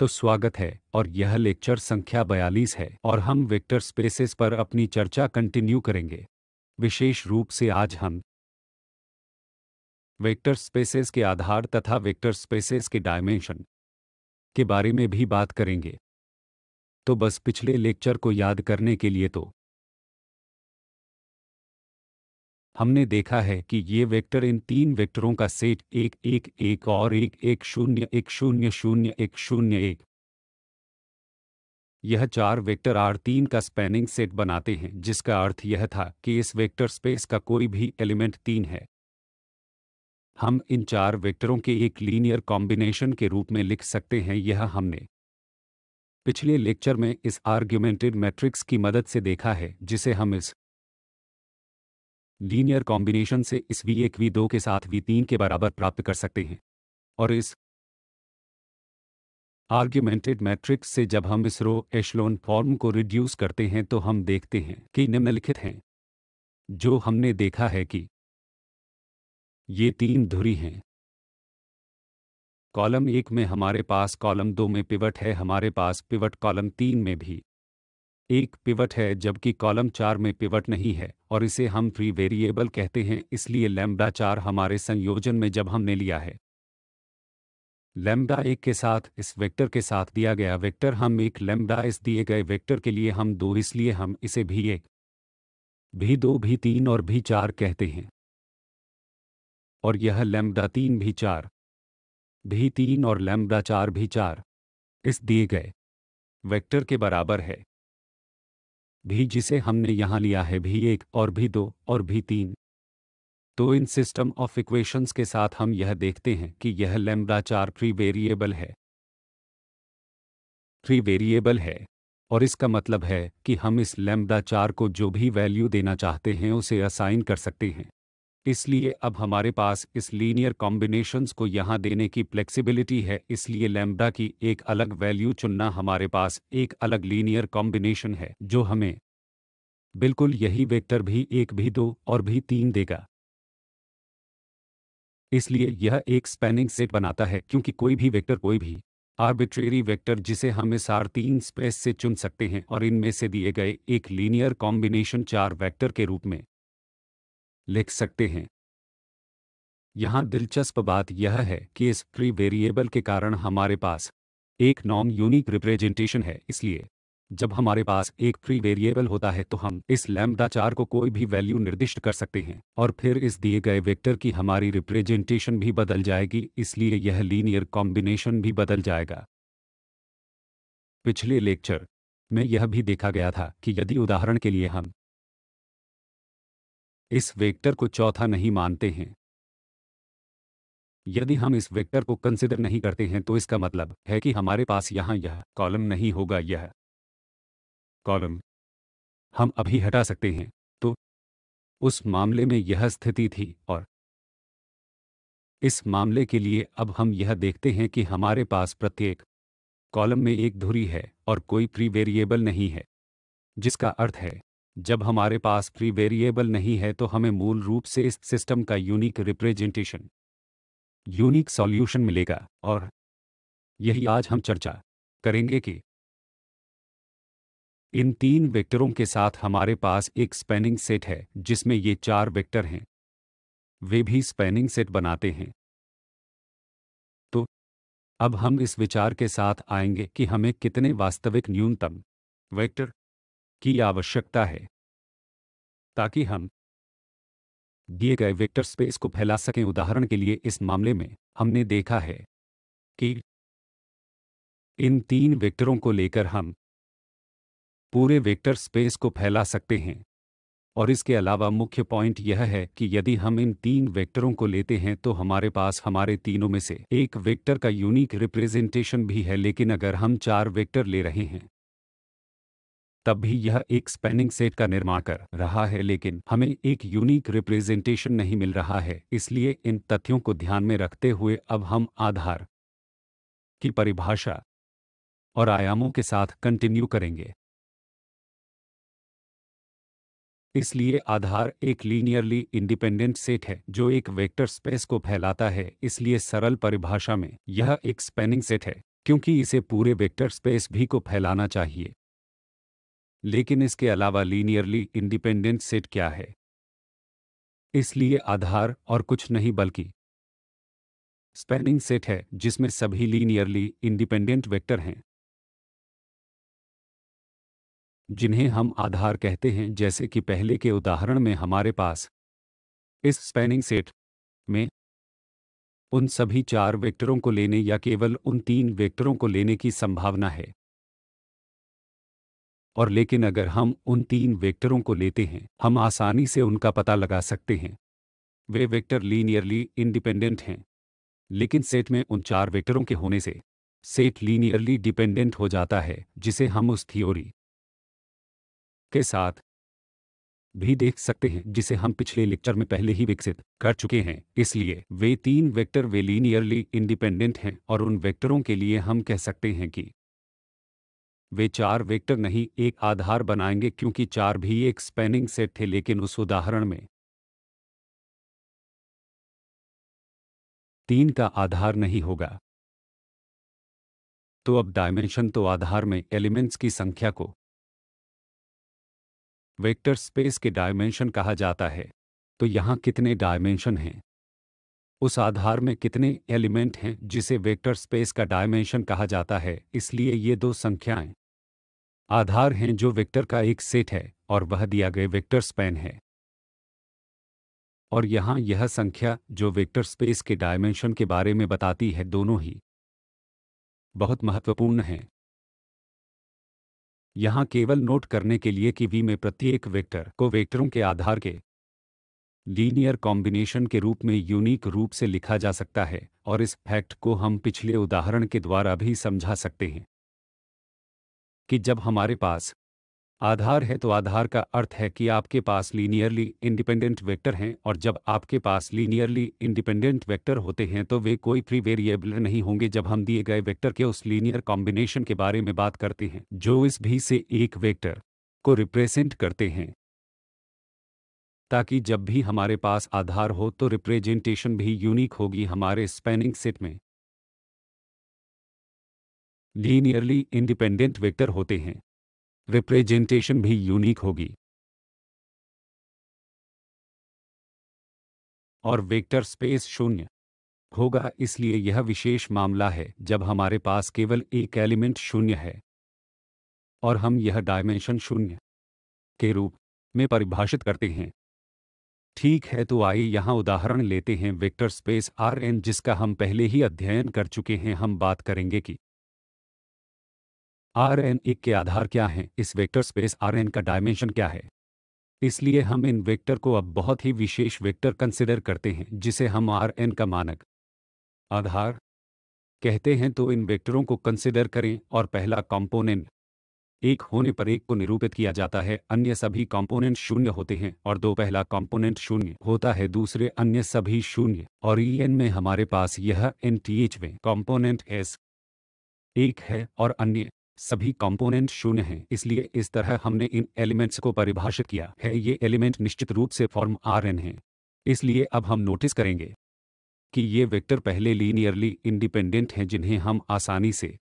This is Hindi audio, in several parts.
तो स्वागत है और यह लेक्चर संख्या 42 है और हम वेक्टर स्पेसेस पर अपनी चर्चा कंटिन्यू करेंगे विशेष रूप से आज हम वेक्टर स्पेसेस के आधार तथा वेक्टर स्पेसेस के डायमेंशन के बारे में भी बात करेंगे तो बस पिछले लेक्चर को याद करने के लिए तो हमने देखा है कि ये वेक्टर इन तीन वेक्टरों का सेट एक एक एक और एक एक शून्य एक शून्य शून्य एक शून्य एक यह चार वेक्टर आर तीन का स्पैनिंग सेट बनाते हैं जिसका अर्थ यह था कि इस वेक्टर स्पेस का कोई भी एलिमेंट तीन है हम इन चार वेक्टरों के एक लीनियर कॉम्बिनेशन के रूप में लिख सकते हैं यह हमने पिछले लेक्चर में इस आर्ग्यूमेंटेड मैट्रिक्स की मदद से देखा है जिसे हम इस लीनियर कॉम्बिनेशन से इस वी एक वी दो के साथ वी तीन के बराबर प्राप्त कर सकते हैं और इस आर्ग्यूमेंटेड मैट्रिक्स से जब हम इसरो एशलोन फॉर्म को रिड्यूस करते हैं तो हम देखते हैं कि निम्नलिखित हैं जो हमने देखा है कि ये तीन धुरी हैं कॉलम एक में हमारे पास कॉलम दो में पिवट है हमारे पास पिवट कॉलम तीन में भी एक पिवट है जबकि कॉलम चार में पिवट नहीं है और इसे हम फ्री वेरिएबल कहते हैं इसलिए लैम्बडा चार हमारे संयोजन में जब हमने लिया है लैम्बडा एक के साथ इस वेक्टर के साथ दिया गया वेक्टर हम एक लैम्बडा इस दिए गए वेक्टर के लिए हम दो इसलिए हम इसे भी एक भी दो भी तीन और भी चार कहते हैं और यह लैम्बडा तीन भी चार भी तीन और लैम्बडा चार भी चार इस दिए गए वेक्टर के बराबर है भी जिसे हमने यहां लिया है भी एक और भी दो और भी तीन तो इन सिस्टम ऑफ इक्वेशंस के साथ हम यह देखते हैं कि यह लेमडा चार फ्री वेरिएबल है फ्री वेरिएबल है और इसका मतलब है कि हम इस लेमडा चार को जो भी वैल्यू देना चाहते हैं उसे असाइन कर सकते हैं इसलिए अब हमारे पास इस लीनियर कॉम्बिनेशंस को यहाँ देने की फ्लेक्सिबिलिटी है इसलिए लैम्बडा की एक अलग वैल्यू चुनना हमारे पास एक अलग लीनियर कॉम्बिनेशन है जो हमें बिल्कुल यही वेक्टर भी एक भी दो और भी तीन देगा इसलिए यह एक स्पैनिंग सेट बनाता है क्योंकि कोई भी वेक्टर कोई भी आर्बिट्रेरी वेक्टर जिसे हम इस आर तीन स्पेस से चुन सकते हैं और इनमें से दिए गए एक लीनियर कॉम्बिनेशन चार वेक्टर के रूप में लिख सकते हैं यहां दिलचस्प बात यह है कि इस फ्री वेरिएबल के कारण हमारे पास एक नॉन यूनिक रिप्रेजेंटेशन है इसलिए जब हमारे पास एक फ्री वेरिएबल होता है तो हम इस लैम्डा चार को कोई भी वैल्यू निर्दिष्ट कर सकते हैं और फिर इस दिए गए वेक्टर की हमारी रिप्रेजेंटेशन भी बदल जाएगी इसलिए यह लीनियर कॉम्बिनेशन भी बदल जाएगा पिछले लेक्चर में यह भी देखा गया था कि यदि उदाहरण के लिए हम इस वेक्टर को चौथा नहीं मानते हैं यदि हम इस वेक्टर को कंसिडर नहीं करते हैं तो इसका मतलब है कि हमारे पास यहां यह कॉलम नहीं होगा यह कॉलम हम अभी हटा सकते हैं तो उस मामले में यह स्थिति थी और इस मामले के लिए अब हम यह देखते हैं कि हमारे पास प्रत्येक कॉलम में एक धुरी है और कोई प्री वेरिएबल नहीं है जिसका अर्थ है जब हमारे पास फ्री वेरिएबल नहीं है तो हमें मूल रूप से इस सिस्टम का यूनिक रिप्रेजेंटेशन यूनिक सॉल्यूशन मिलेगा और यही आज हम चर्चा करेंगे कि इन तीन वेक्टरों के साथ हमारे पास एक स्पेनिंग सेट है जिसमें ये चार वेक्टर हैं वे भी स्पेनिंग सेट बनाते हैं तो अब हम इस विचार के साथ आएंगे कि हमें कितने वास्तविक न्यूनतम वेक्टर की आवश्यकता है ताकि हम दिए गए वेक्टर स्पेस को फैला सकें उदाहरण के लिए इस मामले में हमने देखा है कि इन तीन वेक्टरों को लेकर हम पूरे वेक्टर स्पेस को फैला सकते हैं और इसके अलावा मुख्य पॉइंट यह है कि यदि हम इन तीन वेक्टरों को लेते हैं तो हमारे पास हमारे तीनों में से एक वेक्टर का यूनिक रिप्रेजेंटेशन भी है लेकिन अगर हम चार वेक्टर ले रहे हैं तब भी यह एक स्पेनिंग सेट का निर्माण कर रहा है लेकिन हमें एक यूनिक रिप्रेजेंटेशन नहीं मिल रहा है इसलिए इन तथ्यों को ध्यान में रखते हुए अब हम आधार की परिभाषा और आयामों के साथ कंटिन्यू करेंगे इसलिए आधार एक लीनियरली इंडिपेंडेंट सेट है जो एक वेक्टर स्पेस को फैलाता है इसलिए सरल परिभाषा में यह एक स्पेनिंग सेट है क्योंकि इसे पूरे वेक्टर स्पेस भी को फैलाना चाहिए लेकिन इसके अलावा लीनियरली इंडिपेंडेंट सेट क्या है इसलिए आधार और कुछ नहीं बल्कि स्पैनिंग सेट है जिसमें सभी लीनियरली इंडिपेंडेंट वेक्टर हैं जिन्हें हम आधार कहते हैं जैसे कि पहले के उदाहरण में हमारे पास इस स्पैनिंग सेट में उन सभी चार वेक्टरों को लेने या केवल उन तीन वेक्टरों को लेने की संभावना है और लेकिन अगर हम उन तीन वेक्टरों को लेते हैं हम आसानी से उनका पता लगा सकते हैं वे वेक्टर लीनियरली इंडिपेंडेंट हैं लेकिन सेट में उन चार वेक्टरों के होने से सेट लीनियरली डिपेंडेंट हो जाता है जिसे हम उस थ्योरी के साथ भी देख सकते हैं जिसे हम पिछले लेक्चर में पहले ही विकसित कर चुके हैं इसलिए वे तीन वेक्टर वे लीनियरली इंडिपेंडेंट हैं और उन वेक्टरों के लिए हम कह सकते हैं कि वे चार वेक्टर नहीं एक आधार बनाएंगे क्योंकि चार भी एक स्पैनिंग सेट थे लेकिन उस उदाहरण में तीन का आधार नहीं होगा तो अब डायमेंशन तो आधार में एलिमेंट्स की संख्या को वेक्टर स्पेस के डायमेंशन कहा जाता है तो यहां कितने डायमेंशन हैं उस आधार में कितने एलिमेंट हैं जिसे वेक्टर स्पेस का डायमेंशन कहा जाता है इसलिए ये दो संख्याएं आधार हैं जो वेक्टर का एक सेट है और वह दिया गए वेक्टर स्पैन है और यहां यह संख्या जो वेक्टर स्पेस के डायमेंशन के बारे में बताती है दोनों ही बहुत महत्वपूर्ण है यहां केवल नोट करने के लिए कि वी में प्रत्येक वेक्टर को वेक्टरों के आधार के लीनियर कॉम्बिनेशन के रूप में यूनिक रूप से लिखा जा सकता है और इस फैक्ट को हम पिछले उदाहरण के द्वारा भी समझा सकते हैं कि जब हमारे पास आधार है तो आधार का अर्थ है कि आपके पास लीनियरली इंडिपेंडेंट वेक्टर हैं और जब आपके पास लीनियरली इंडिपेंडेंट वेक्टर होते हैं तो वे कोई फ्री वेरिएबल नहीं होंगे जब हम दिए गए वेक्टर के उस लीनियर कॉम्बिनेशन के बारे में बात करते हैं जो इस भी से एक वेक्टर को रिप्रेजेंट करते हैं ताकि जब भी हमारे पास आधार हो तो रिप्रेजेंटेशन भी यूनिक होगी हमारे स्पेनिंग सेट में लीनियरली इंडिपेंडेंट वेक्टर होते हैं रिप्रेजेंटेशन भी यूनिक होगी और वेक्टर स्पेस शून्य होगा इसलिए यह विशेष मामला है जब हमारे पास केवल एक एलिमेंट शून्य है और हम यह डायमेंशन शून्य के रूप में परिभाषित करते हैं ठीक है तो आइए यहां उदाहरण लेते हैं वेक्टर स्पेस आर एन जिसका हम पहले ही अध्ययन कर चुके हैं हम बात करेंगे कि आर एन एक के आधार क्या हैं इस वेक्टर स्पेस आर एन का डायमेंशन क्या है इसलिए हम इन वेक्टर को अब बहुत ही विशेष वेक्टर कंसिडर करते हैं जिसे हम आर एन का मानक आधार कहते हैं तो इन वेक्टरों को कंसिडर करें और पहला कॉम्पोनेंट एक होने पर एक को निरूपित किया जाता है अन्य सभी कॉम्पोनेंट शून्य होते हैं और दो पहला कॉम्पोनेंट शून्य होता है दूसरे अन्य सभी शून्य और ई एन में हमारे पास यह एन टी एच में कॉम्पोनेंट एस एक है और अन्य सभी कंपोनेंट शून्य हैं इसलिए इस तरह हमने इन एलिमेंट्स को परिभाषित किया है ये एलिमेंट निश्चित रूप से फॉर्म आर एन है इसलिए अब हम नोटिस करेंगे कि ये वेक्टर पहले लीनियरली इंडिपेंडेंट हैं जिन्हें हम आसानी से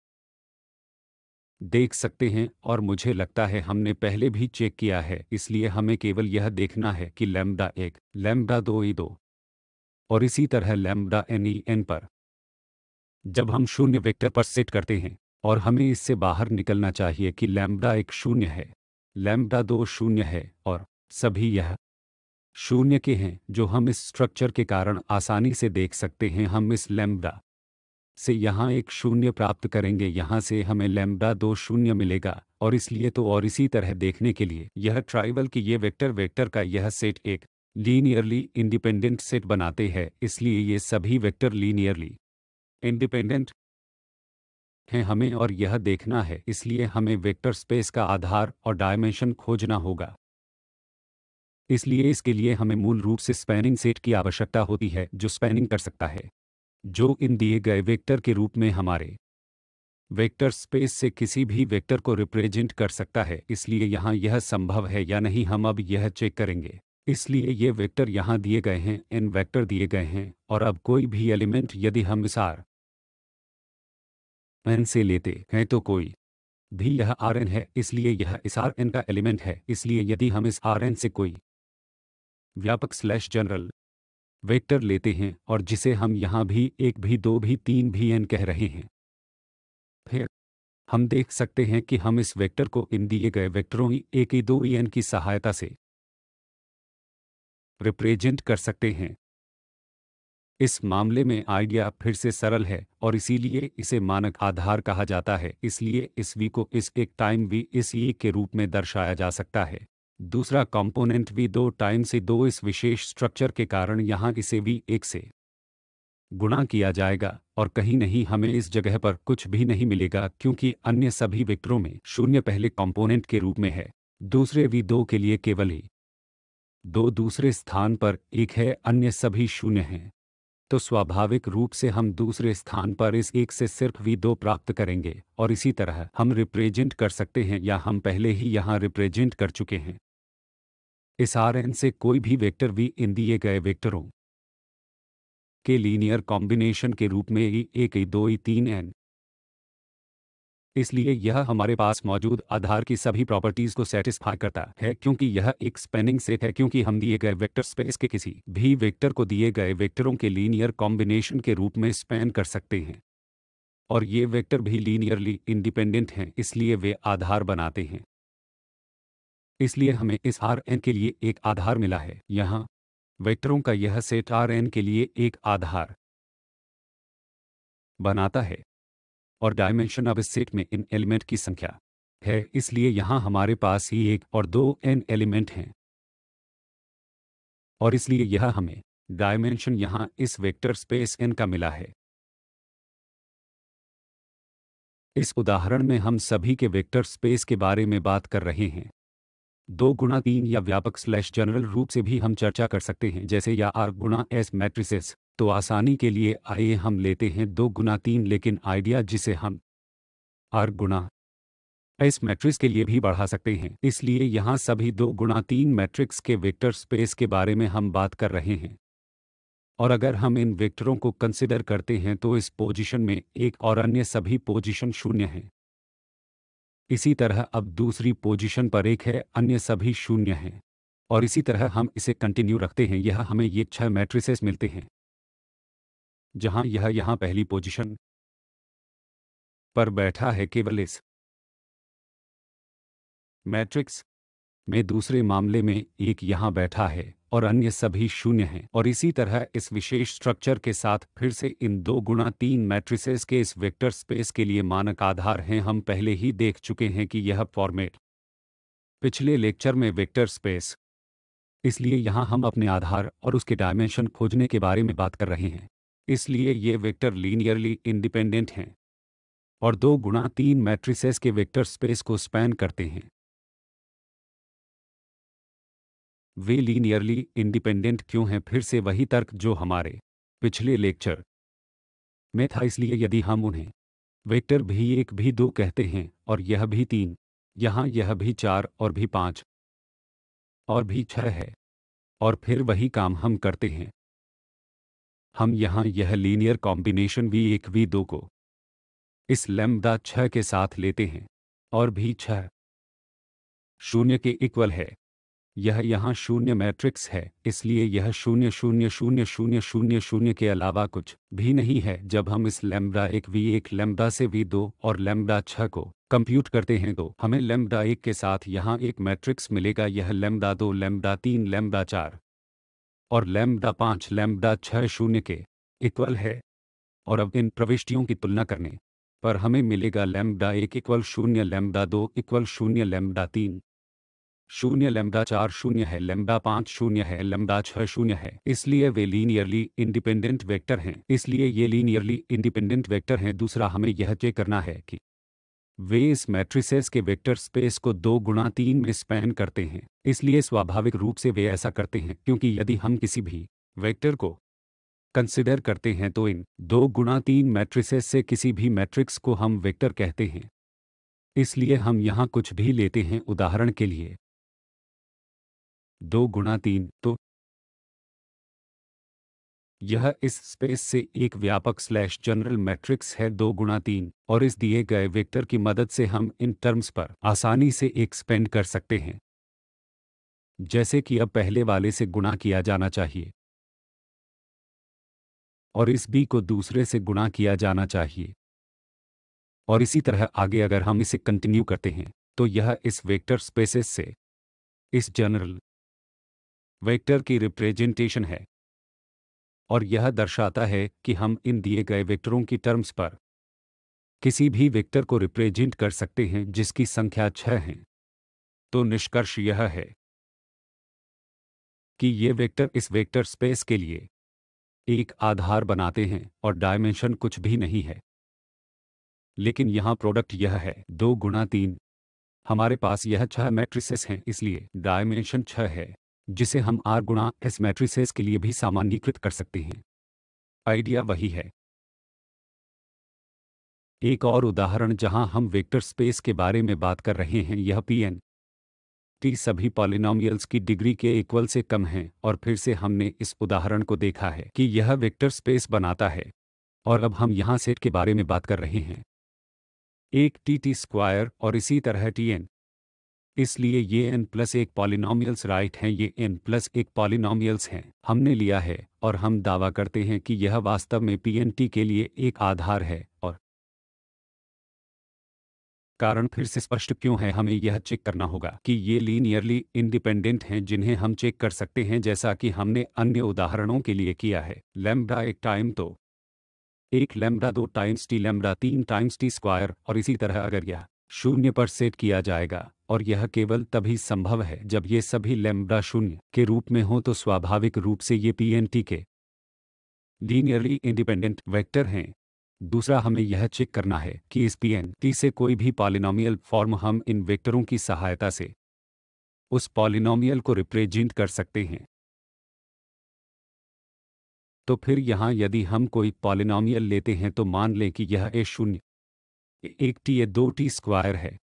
देख सकते हैं और मुझे लगता है हमने पहले भी चेक किया है इसलिए हमें केवल यह देखना है कि लैम्बडा एक लैम्बडा दो ई दो और इसी तरह लैम्बडा एन ई एन पर जब हम शून्य वेक्टर पर सेट करते हैं और हमें इससे बाहर निकलना चाहिए कि लैम्ब्डा एक शून्य है लैम्ब्डा दो शून्य है और सभी यह शून्य के हैं जो हम इस स्ट्रक्चर के कारण आसानी से देख सकते हैं हम इस लैम्ब्डा से यहाँ एक शून्य प्राप्त करेंगे यहाँ से हमें लैम्ब्डा दो शून्य मिलेगा और इसलिए तो और इसी तरह देखने के लिए यह ट्राइवल कि ये वेक्टर वेक्टर का यह सेट एक लीनियरली इंडिपेंडेंट सेट बनाते हैं इसलिए ये सभी वेक्टर लीनियरली इंडिपेंडेंट हैं हमें और यह देखना है इसलिए हमें वेक्टर स्पेस का आधार और डायमेंशन खोजना होगा इसलिए इसके लिए हमें मूल रूप से स्पैनिंग सेट की आवश्यकता होती है जो स्पैनिंग कर सकता है जो इन दिए गए वेक्टर के रूप में हमारे वेक्टर स्पेस से किसी भी वेक्टर को रिप्रेजेंट कर सकता है इसलिए यहाँ यह संभव है या नहीं हम अब यह चेक करेंगे इसलिए ये वेक्टर यहाँ दिए गए हैं इन वेक्टर दिए गए हैं और अब कोई भी एलिमेंट यदि हम इस आर एन से लेते हैं तो कोई भी यह आर एन है इसलिए यह इस आर एन का एलिमेंट है इसलिए यदि हम इस आर एन से कोई व्यापक स्लैश जनरल वेक्टर लेते हैं और जिसे हम यहां भी एक भी दो भी तीन भी एन कह रहे हैं फिर हम देख सकते हैं कि हम इस वेक्टर को इन दिए गए वेक्टरों ही एक ही दो ई एन की सहायता से रिप्रेजेंट कर सकते हैं इस मामले में आइडिया फिर से सरल है और इसीलिए इसे मानक आधार कहा जाता है इसलिए इस वी को इस एक टाइम वी इस ई e के रूप में दर्शाया जा सकता है दूसरा कंपोनेंट वी दो टाइम से दो इस विशेष स्ट्रक्चर के कारण यहां इसे वी एक से गुणा किया जाएगा और कहीं नहीं हमें इस जगह पर कुछ भी नहीं मिलेगा क्योंकि अन्य सभी विक्टरों में शून्य पहले कंपोनेंट के रूप में है दूसरे वी दो के लिए केवल ही e दो दूसरे स्थान पर एक है अन्य सभी शून्य हैं तो स्वाभाविक रूप से हम दूसरे स्थान पर इस एक से सिर्फ दो प्राप्त करेंगे और इसी तरह हम रिप्रेजेंट कर सकते हैं या हम पहले ही यहाँ रिप्रेजेंट कर चुके हैं इस आर एन से कोई भी वेक्टर वी इन दिए गए वेक्टरों के लीनियर कॉम्बिनेशन के रूप में ई एक ई दो ई तीन एन इसलिए यह हमारे पास मौजूद आधार की सभी प्रॉपर्टीज को सेटिस्फाई करता है क्योंकि यह एक स्पेनिंग सेट है क्योंकि हम दिए गए वेक्टर स्पेस के किसी भी वेक्टर को दिए गए वेक्टरों के लीनियर कॉम्बिनेशन के रूप में स्पेन कर सकते हैं और ये वेक्टर भी लीनियरली इंडिपेंडेंट हैं इसलिए वे आधार बनाते हैं इसलिए हमें इस आर एन के लिए एक आधार मिला है यहाँ वेक्टरों का यह सेट आर एन के लिए एक आधार बनाता है और डायमेंशन ऑफ सेट में इन एलिमेंट की संख्या है इसलिए यहां हमारे पास ही एक और दो एन एलिमेंट हैं और इसलिए यह हमें डायमेंशन यहां इस वेक्टर स्पेस एन का मिला है इस उदाहरण में हम सभी के वेक्टर स्पेस के बारे में बात कर रहे हैं दो गुणा तीन या व्यापक स्लैश जनरल रूप से भी हम चर्चा कर सकते हैं जैसे या आर गुणा एस मैट्रिसेस तो आसानी के लिए आइए हम लेते हैं दो गुना तीन लेकिन आइडिया जिसे हम आर गुना इस मैट्रिक्स के लिए भी बढ़ा सकते हैं इसलिए यहां सभी दो गुणा तीन मैट्रिक्स के वेक्टर स्पेस के बारे में हम बात कर रहे हैं और अगर हम इन वेक्टरों को कंसिडर करते हैं तो इस पोजिशन में एक और अन्य सभी पोजिशन शून्य है इसी तरह अब दूसरी पोजीशन पर एक है अन्य सभी शून्य हैं और इसी तरह हम इसे कंटिन्यू रखते हैं यह हमें ये छह मैट्रिसेस मिलते हैं जहां यह यहां पहली पोजीशन पर बैठा है केवल इस मैट्रिक्स में दूसरे मामले में एक यहां बैठा है और अन्य सभी शून्य हैं और इसी तरह इस विशेष स्ट्रक्चर के साथ फिर से इन दो गुणा तीन मैट्रिसेस के इस वेक्टर स्पेस के लिए मानक आधार हैं हम पहले ही देख चुके हैं कि यह फॉर्मेट पिछले लेक्चर में वेक्टर स्पेस इसलिए यहां हम अपने आधार और उसके डायमेंशन खोजने के बारे में बात कर रहे हैं इसलिए ये वेक्टर लीनियरली इंडिपेंडेंट हैं और दो गुणा तीन मैट्रिसेस के वेक्टर स्पेस को स्पैन करते हैं वे लीनियरली इंडिपेंडेंट क्यों हैं फिर से वही तर्क जो हमारे पिछले लेक्चर में था इसलिए यदि हम उन्हें वेक्टर भी एक भी दो कहते हैं और यह भी तीन यहां यह भी चार और भी पांच और भी छह है और फिर वही काम हम करते हैं हम यहां यह लीनियर कॉम्बिनेशन एक वी दो को इस लैम्बडा छह के साथ लेते हैं और भी छह शून्य के इक्वल है यह यहां शून्य मैट्रिक्स है इसलिए यह शून्य शून्य शून्य शून्य शून्य शून्य के अलावा कुछ भी नहीं है जब हम इस लैम्बडा एक वी एक लैम्बडा से वी दो और लैम्बडा छह को कंप्यूट करते हैं तो हमें लैम्बडा एक के साथ यहाँ एक मैट्रिक्स मिलेगा यह लैम्बडा दो लैम्बडा तीन लैम्बडा चार और लैम्बडा पांच लैम्बडा छह शून्य के इक्वल है और अब इन प्रविष्टियों की तुलना करने पर हमें मिलेगा लैम्बडा एक इक्वल शून्य लैम्बडा दो इक्वल शून्य लैम्बडा तीन शून्य लैम्बडा चार शून्य है लैम्बडा पांच शून्य है लैम्बडा छह शून्य है इसलिए वे लीनियरली इंडिपेंडेंट वेक्टर हैं इसलिए ये लीनियरली इंडिपेंडेंट वेक्टर हैं दूसरा हमें यह चेक करना है कि वे इस मैट्रिसेस के वेक्टर स्पेस को दो गुणा तीन में स्पैन करते हैं इसलिए स्वाभाविक रूप से वे ऐसा करते हैं क्योंकि यदि हम किसी भी वेक्टर को कंसिडर करते हैं तो इन दो गुणा तीन मैट्रिसेस से किसी भी मैट्रिक्स को हम वेक्टर कहते हैं इसलिए हम यहां कुछ भी लेते हैं उदाहरण के लिए दो गुणा तीन तो यह इस स्पेस से एक व्यापक स्लैश जनरल मैट्रिक्स है दो गुणा तीन और इस दिए गए वेक्टर की मदद से हम इन टर्म्स पर आसानी से एक्सपेंड कर सकते हैं जैसे कि अब पहले वाले से गुणा किया जाना चाहिए और इस बी को दूसरे से गुणा किया जाना चाहिए और इसी तरह आगे अगर हम इसे कंटिन्यू करते हैं तो यह इस वेक्टर स्पेसेस से इस जनरल वेक्टर की रिप्रेजेंटेशन है और यह दर्शाता है कि हम इन दिए गए वेक्टरों की टर्म्स पर किसी भी वेक्टर को रिप्रेजेंट कर सकते हैं जिसकी संख्या छह है तो निष्कर्ष यह है कि ये वेक्टर इस वेक्टर स्पेस के लिए एक आधार बनाते हैं और डायमेंशन कुछ भी नहीं है लेकिन यहां प्रोडक्ट यह है दो गुणा तीन हमारे पास यह छह मैट्रिसेस हैं इसलिए डायमेंशन छह है जिसे हम आर गुणा एस मैट्रिसेस के लिए भी सामान्यीकृत कर सकते हैं आइडिया वही है एक और उदाहरण जहां हम वेक्टर स्पेस के बारे में बात कर रहे हैं यह पी एन टी सभी पॉलिनॉमियल्स की डिग्री के इक्वल से कम है और फिर से हमने इस उदाहरण को देखा है कि यह वेक्टर स्पेस बनाता है और अब हम यहां सेट के बारे में बात कर रहे हैं एक टी टी स्क्वायर और इसी तरह टी एन इसलिए ये एन प्लस एक पॉलिनॉमियल्स राइट हैं ये एन प्लस एक पॉलिनॉमियल्स हैं हमने लिया है और हम दावा करते हैं कि यह वास्तव में पी के लिए एक आधार है और कारण फिर से स्पष्ट क्यों है हमें यह चेक करना होगा कि ये लीनियरली इंडिपेंडेंट हैं जिन्हें हम चेक कर सकते हैं जैसा कि हमने अन्य उदाहरणों के लिए किया है लैम्बडा एक टाइम तो एक लैम्बडा दो टाइम्स टी लैम्बडा तीन टाइम्स टी स्क्वायर और इसी तरह अगर यह शून्य पर सेट किया जाएगा और यह केवल तभी संभव है जब ये सभी लैम्ब्रा शून्य के रूप में हो तो स्वाभाविक रूप से ये टी के लीनियरली इंडिपेंडेंट वेक्टर हैं दूसरा हमें यह चेक करना है कि इस टी से कोई भी पॉलिनॉमियल फॉर्म हम इन वेक्टरों की सहायता से उस पॉलिनोमियल को रिप्रेजेंट कर सकते हैं तो फिर यहां यदि हम कोई पॉलिनोमियल लेते हैं तो मान लें कि यह ए शून्य एक टी ए दो टी स्क्वायर है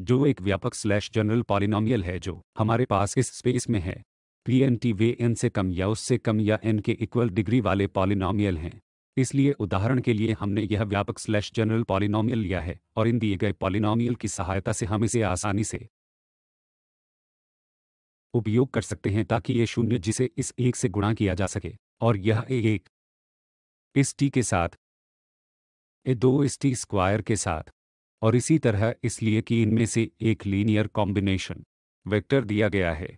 जो एक व्यापक स्लैश जनरल पॉलिनोमियल है जो हमारे पास इस स्पेस में है पी एन टी वे एन से कम या उससे कम या एन के इक्वल डिग्री वाले पॉलिनोमियल हैं इसलिए उदाहरण के लिए हमने यह व्यापक स्लैश जनरल पॉलिनोमियल लिया है और इन दिए गए पॉलिनोमियल की सहायता से हम इसे आसानी से उपयोग कर सकते हैं ताकि ये शून्य जिसे इस एक से गुणा किया जा सके और यह एक इस टी के साथ ए दो इस टी स्क्वायर के साथ और इसी तरह इसलिए कि इनमें से एक लीनियर कॉम्बिनेशन वेक्टर दिया गया है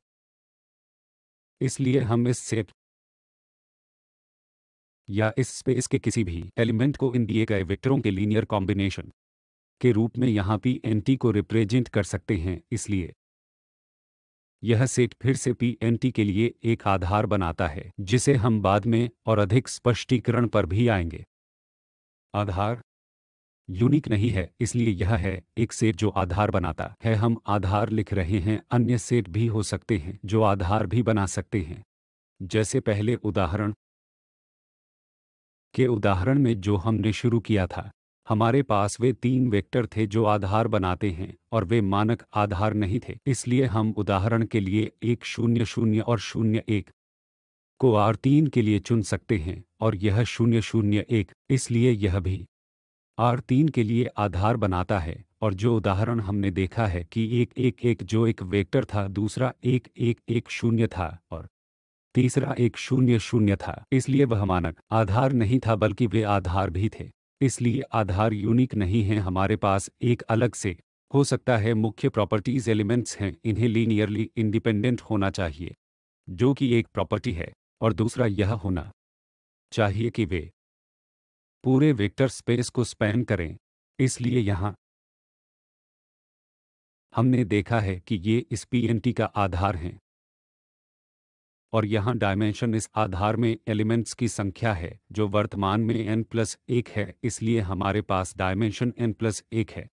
इसलिए हम इस सेट या इस स्पेस के किसी भी एलिमेंट को इन दिए गए वेक्टरों के लीनियर कॉम्बिनेशन के रूप में यहां पी एन टी को रिप्रेजेंट कर सकते हैं इसलिए यह सेट फिर से पी एन टी के लिए एक आधार बनाता है जिसे हम बाद में और अधिक स्पष्टीकरण पर भी आएंगे आधार यूनिक नहीं है इसलिए यह है एक सेट जो आधार बनाता है हम आधार लिख रहे हैं अन्य सेट भी हो सकते हैं जो आधार भी बना सकते हैं जैसे पहले उदाहरण के उदाहरण में जो हमने शुरू किया था हमारे पास वे तीन वेक्टर थे जो आधार बनाते हैं और वे मानक आधार नहीं थे इसलिए हम उदाहरण के लिए एक शून्य शून्य और शून्य एक को आर तीन के लिए चुन सकते हैं और यह शून्य शून्य एक इसलिए यह भी आर तीन के लिए आधार बनाता है और जो उदाहरण हमने देखा है कि एक एक एक जो एक वेक्टर था दूसरा एक एक एक शून्य था और तीसरा एक शून्य शून्य था इसलिए वह मानक आधार नहीं था बल्कि वे आधार भी थे इसलिए आधार यूनिक नहीं है हमारे पास एक अलग से हो सकता है मुख्य प्रॉपर्टीज एलिमेंट्स हैं इन्हें लीनियरली इंडिपेंडेंट होना चाहिए जो कि एक प्रॉपर्टी है और दूसरा यह होना चाहिए कि वे पूरे वेक्टर स्पेस को स्पैन करें इसलिए यहां हमने देखा है कि ये इस पीएनटी का आधार है और यहां डायमेंशन इस आधार में एलिमेंट्स की संख्या है जो वर्तमान में एन प्लस एक है इसलिए हमारे पास डायमेंशन एन प्लस एक है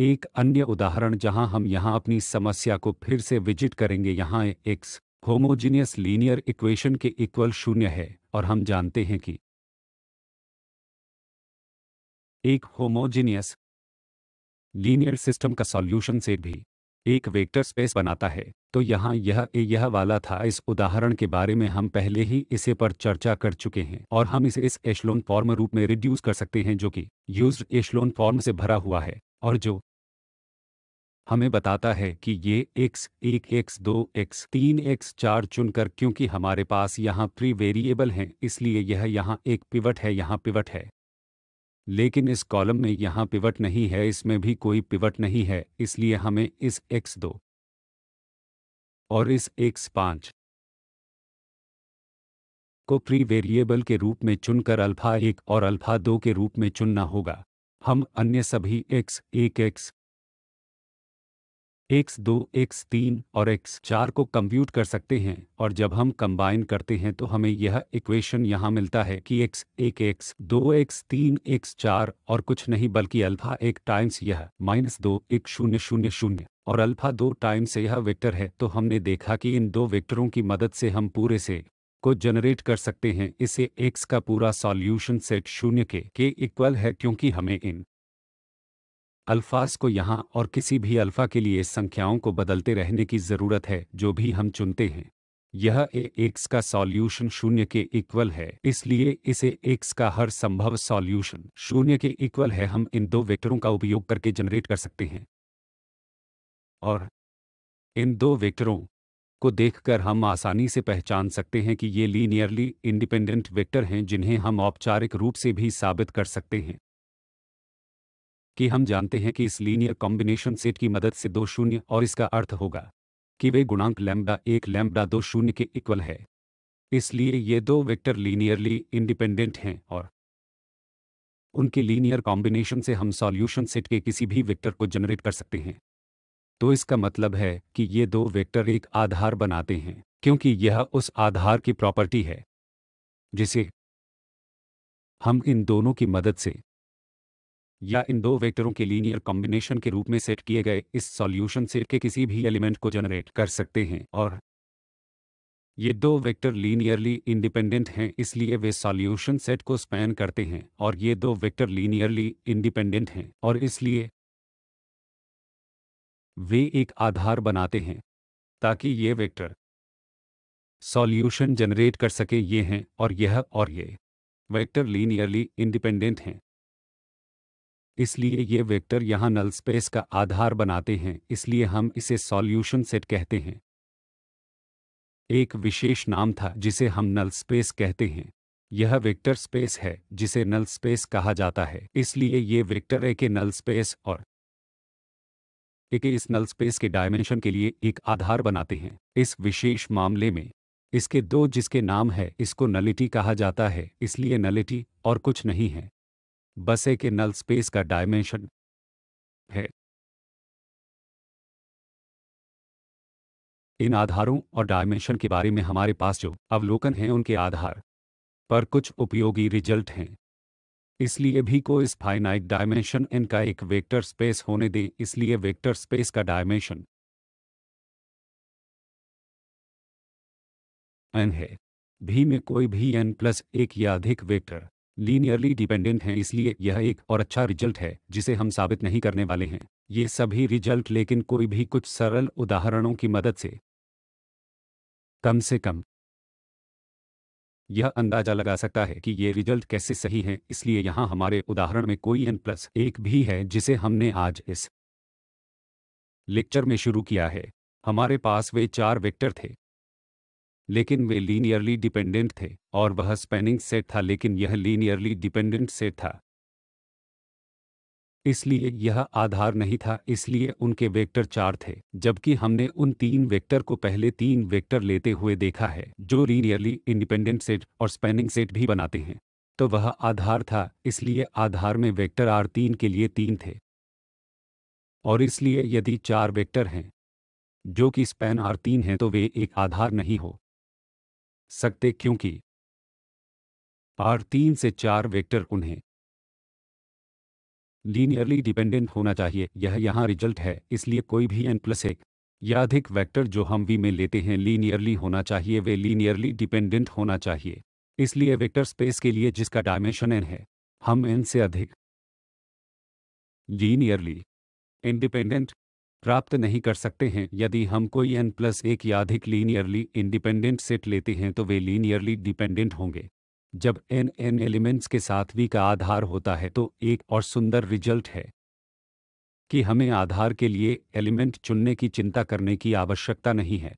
एक अन्य उदाहरण जहां हम यहां अपनी समस्या को फिर से विजिट करेंगे यहां एक्स होमोजीनियस लीनियर इक्वेशन के इक्वल शून्य है और हम जानते हैं कि एक होमोजीनियस लीनियर सिस्टम का सॉल्यूशन सेट भी एक वेक्टर स्पेस बनाता है तो यहाँ यह ए यह वाला था इस उदाहरण के बारे में हम पहले ही इसे पर चर्चा कर चुके हैं और हम इसे इस एशलोन फॉर्म रूप में रिड्यूस कर सकते हैं जो कि यूज्ड एशलोन फॉर्म से भरा हुआ है और जो हमें बताता है कि ये x एक एक्स दो एक्स तीन एक्स चार चुनकर क्योंकि हमारे पास यहाँ प्री वेरिएबल हैं इसलिए यह यहाँ एक पिवट है यहाँ पिवट है लेकिन इस कॉलम में यहाँ पिवट नहीं है इसमें भी कोई पिवट नहीं है इसलिए हमें इस x दो और इस x पांच को प्री वेरिएबल के रूप में चुनकर अल्फा एक और अल्फा दो के रूप में चुनना होगा हम अन्य सभी एक्स एक एक्स एक्स दो एक्स तीन और एक्स चार को कंप्यूट कर सकते हैं और जब हम कंबाइन करते हैं तो हमें यह इक्वेशन यहाँ मिलता है कि एक्स एक एक्स दो एक्स तीन एक्स चार और कुछ नहीं बल्कि अल्फा एक टाइम्स यह माइनस दो एक शून्य शून्य शून्य और अल्फा दो टाइम्स यह वेक्टर है तो हमने देखा कि इन दो वेक्टरों की मदद से हम पूरे से को जनरेट कर सकते हैं इसे एक्स का पूरा सॉल्यूशन सेट शून्य के के इक्वल है क्योंकि हमें इन अल्फाज को यहाँ और किसी भी अल्फा के लिए संख्याओं को बदलते रहने की ज़रूरत है जो भी हम चुनते हैं यह ए एक्स का सॉल्यूशन शून्य के इक्वल है इसलिए इसे एक्स का हर संभव सॉल्यूशन शून्य के इक्वल है हम इन दो वेक्टरों का उपयोग करके जनरेट कर सकते हैं और इन दो वेक्टरों को देखकर हम आसानी से पहचान सकते हैं कि ये लीनियरली इंडिपेंडेंट वेक्टर हैं जिन्हें हम औपचारिक रूप से भी साबित कर सकते हैं कि हम जानते हैं कि इस लीनियर कॉम्बिनेशन सेट की मदद से दो शून्य और इसका अर्थ होगा कि वे गुणांक लैम्बडा एक लैम्बडा दो शून्य के इक्वल है इसलिए ये दो वेक्टर लीनियरली इंडिपेंडेंट हैं और उनके लीनियर कॉम्बिनेशन से हम सॉल्यूशन सेट के किसी भी वेक्टर को जनरेट कर सकते हैं तो इसका मतलब है कि ये दो वेक्टर एक आधार बनाते हैं क्योंकि यह उस आधार की प्रॉपर्टी है जिसे हम इन दोनों की मदद से या इन दो वेक्टरों के लीनियर कॉम्बिनेशन के रूप में सेट किए गए इस सॉल्यूशन सेट के किसी भी एलिमेंट को जनरेट कर सकते हैं और ये दो वेक्टर लीनियरली इंडिपेंडेंट हैं इसलिए वे सॉल्यूशन सेट को स्पैन करते हैं और ये दो वेक्टर लीनियरली इंडिपेंडेंट हैं और इसलिए वे एक आधार बनाते हैं ताकि ये वेक्टर सॉल्यूशन जनरेट कर सके ये हैं और यह और ये वेक्टर लीनियरली इंडिपेंडेंट हैं इसलिए ये वेक्टर यहाँ नल स्पेस का आधार बनाते हैं इसलिए हम इसे सॉल्यूशन सेट कहते हैं एक विशेष नाम था जिसे हम नल स्पेस कहते हैं यह वेक्टर स्पेस है जिसे नल स्पेस कहा जाता है इसलिए ये वेक्टर ए के नल स्पेस और ए के इस नल स्पेस के डायमेंशन के लिए एक आधार बनाते हैं इस विशेष मामले में इसके दो जिसके नाम है इसको नलिटी कहा जाता है इसलिए नलिटी और कुछ नहीं है बसे के नल स्पेस का डायमेंशन है इन आधारों और डायमेंशन के बारे में हमारे पास जो अवलोकन हैं उनके आधार पर कुछ उपयोगी रिजल्ट हैं इसलिए भी को इस फाइनाइट डायमेंशन एन का एक वेक्टर स्पेस होने दें इसलिए वेक्टर स्पेस का डायमेंशन एन है भी में कोई भी एन प्लस एक या अधिक वेक्टर लीनियरली डिपेंडेंट हैं इसलिए यह एक और अच्छा रिजल्ट है जिसे हम साबित नहीं करने वाले हैं ये सभी रिजल्ट लेकिन कोई भी कुछ सरल उदाहरणों की मदद से कम से कम यह अंदाजा लगा सकता है कि ये रिजल्ट कैसे सही हैं इसलिए यहाँ हमारे उदाहरण में कोई एन प्लस एक भी है जिसे हमने आज इस लेक्चर में शुरू किया है हमारे पास वे चार वेक्टर थे लेकिन वे लीनियरली डिपेंडेंट थे और वह स्पेनिंग सेट था लेकिन यह लीनियरली डिपेंडेंट सेट था इसलिए यह आधार नहीं था इसलिए उनके वेक्टर चार थे जबकि हमने उन तीन वेक्टर को पहले तीन वेक्टर लेते हुए देखा है जो लीनियरली इंडिपेंडेंट सेट और स्पेनिंग सेट भी बनाते हैं तो वह आधार था इसलिए आधार में वेक्टर आर तीन के लिए तीन थे और इसलिए यदि चार वेक्टर हैं जो कि स्पेन आर तीन है तो वे एक आधार नहीं हो सकते क्योंकि आर तीन से चार वेक्टर उन्हें लीनियरली डिपेंडेंट होना चाहिए यह यहां रिजल्ट है इसलिए कोई भी एन प्लस एक या अधिक वेक्टर जो हम वी में लेते हैं लीनियरली होना चाहिए वे लीनियरली डिपेंडेंट होना चाहिए इसलिए वेक्टर स्पेस के लिए जिसका डायमेंशन एन है हम एन से अधिक लीनियरली इंडिपेंडेंट प्राप्त नहीं कर सकते हैं यदि हम कोई एन प्लस एक या अधिक लीनियरली इंडिपेंडेंट सेट लेते हैं तो वे लीनियरली डिपेंडेंट होंगे जब एन एन एलिमेंट्स के साथ वी का आधार होता है तो एक और सुंदर रिजल्ट है कि हमें आधार के लिए एलिमेंट चुनने की चिंता करने की आवश्यकता नहीं है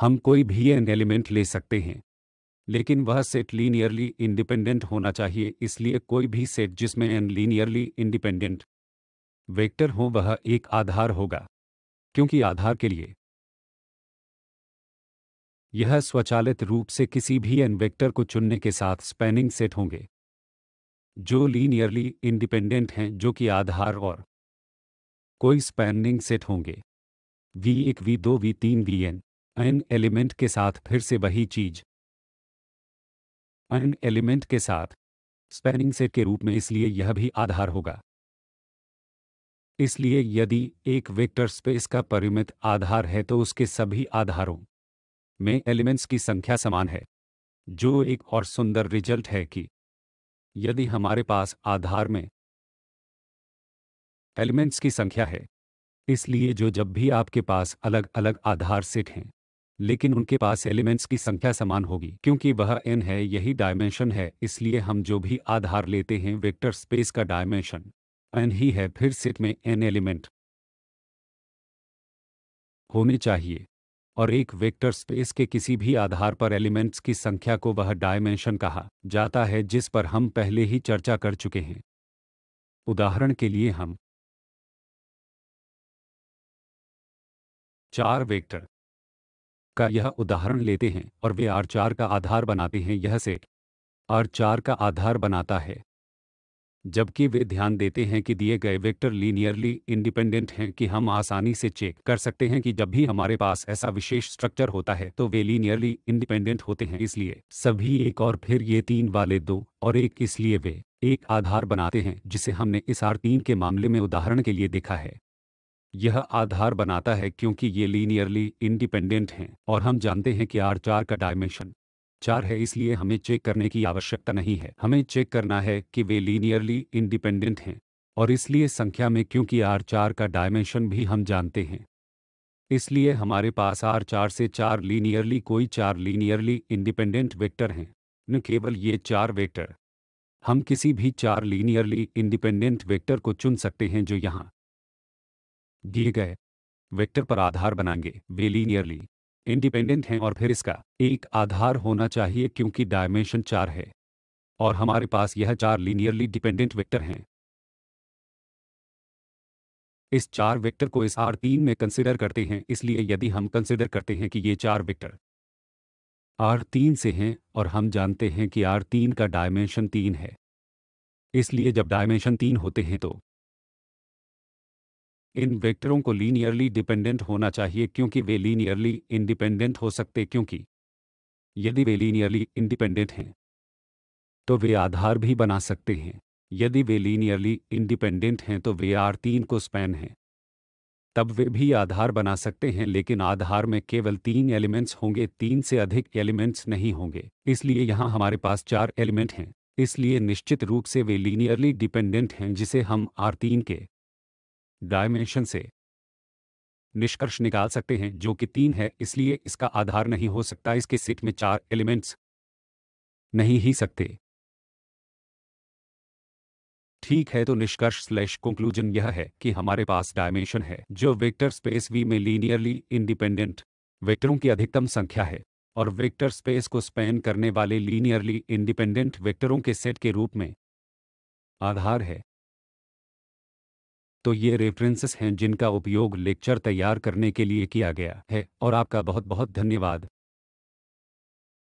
हम कोई भी एन एलिमेंट ले सकते हैं लेकिन वह सेट लीनियरली इंडिपेंडेंट होना चाहिए इसलिए कोई भी सेट जिसमें एन लीनियरली इंडिपेंडेंट वेक्टर हो वह एक आधार होगा क्योंकि आधार के लिए यह स्वचालित रूप से किसी भी एन वेक्टर को चुनने के साथ स्पैनिंग सेट होंगे जो लीनियरली इंडिपेंडेंट हैं जो कि आधार और कोई स्पैनिंग सेट होंगे वी एक वी दो वी तीन वी एन एन एलिमेंट के साथ फिर से वही चीज एन एलिमेंट के साथ स्पैनिंग सेट के रूप में इसलिए यह भी आधार होगा इसलिए यदि एक वेक्टर स्पेस का परिमित आधार है तो उसके सभी आधारों में एलिमेंट्स की संख्या समान है जो एक और सुंदर रिजल्ट है कि यदि हमारे पास आधार में एलिमेंट्स की संख्या है इसलिए जो जब भी आपके पास अलग अलग आधार सेट हैं लेकिन उनके पास एलिमेंट्स की संख्या समान होगी क्योंकि वह एन है यही डायमेंशन है इसलिए हम जो भी आधार लेते हैं वेक्टर स्पेस का डायमेंशन एन ही है फिर सेट में एन एलिमेंट होने चाहिए और एक वेक्टर स्पेस के किसी भी आधार पर एलिमेंट्स की संख्या को वह डायमेंशन कहा जाता है जिस पर हम पहले ही चर्चा कर चुके हैं उदाहरण के लिए हम चार वेक्टर का यह उदाहरण लेते हैं और वे आर चार का आधार बनाते हैं यह सेट आर चार का आधार बनाता है जबकि वे ध्यान देते हैं कि दिए गए वेक्टर लीनियरली इंडिपेंडेंट हैं कि हम आसानी से चेक कर सकते हैं कि जब भी हमारे पास ऐसा विशेष स्ट्रक्चर होता है तो वे लीनियरली इंडिपेंडेंट होते हैं इसलिए सभी एक और फिर ये तीन वाले दो और एक इसलिए वे एक आधार बनाते हैं जिसे हमने इस आर तीन के मामले में उदाहरण के लिए देखा है यह आधार बनाता है क्योंकि ये लीनियरली इंडिपेंडेंट हैं और हम जानते हैं कि आर चार का डायमेंशन चार है इसलिए हमें चेक करने की आवश्यकता नहीं है हमें चेक करना है कि वे लीनियरली इंडिपेंडेंट हैं और इसलिए संख्या में क्योंकि आर चार का डायमेंशन भी हम जानते हैं इसलिए हमारे पास आर चार से चार लीनियरली कोई चार लीनियरली इंडिपेंडेंट वेक्टर हैं न केवल ये चार वेक्टर हम किसी भी चार लीनियरली इंडिपेंडेंट वेक्टर को चुन सकते हैं जो यहाँ दिए गए वेक्टर पर आधार बनाएंगे वे लीनियरली इंडिपेंडेंट हैं और फिर इसका एक आधार होना चाहिए क्योंकि डायमेंशन चार है और हमारे पास यह चार लीनियरली डिपेंडेंट वेक्टर हैं इस चार वेक्टर को इस आर तीन में कंसिडर करते हैं इसलिए यदि हम कंसिडर करते हैं कि ये चार वेक्टर आर तीन से हैं और हम जानते हैं कि आर तीन का डायमेंशन तीन है इसलिए जब डायमेंशन तीन होते हैं तो इन वेक्टरों को लीनियरली डिपेंडेंट होना चाहिए क्योंकि वे लीनियरली इंडिपेंडेंट हो सकते क्योंकि यदि वे लीनियरली इंडिपेंडेंट हैं तो वे आधार भी बना सकते हैं यदि वे लीनियरली इंडिपेंडेंट हैं तो वे आर तीन को स्पैन हैं तब वे भी आधार बना सकते हैं लेकिन आधार में केवल तीन एलिमेंट्स होंगे तीन से अधिक एलिमेंट्स नहीं होंगे इसलिए यहां हमारे पास चार एलिमेंट हैं इसलिए निश्चित रूप से वे लीनियरली डिपेंडेंट हैं जिसे हम आर तीन के डायमेंशन से निष्कर्ष निकाल सकते हैं जो कि तीन है इसलिए इसका आधार नहीं हो सकता इसके सेट में चार एलिमेंट्स नहीं ही सकते ठीक है तो निष्कर्ष स्लैश कंक्लूजन यह है कि हमारे पास डायमेंशन है जो वेक्टर स्पेस वी में लीनियरली इंडिपेंडेंट वेक्टरों की अधिकतम संख्या है और वेक्टर स्पेस को स्पेन करने वाले लीनियरली इंडिपेंडेंट वेक्टरों के सेट के रूप में आधार है तो ये रेफरेंसेस हैं जिनका उपयोग लेक्चर तैयार करने के लिए किया गया है और आपका बहुत बहुत धन्यवाद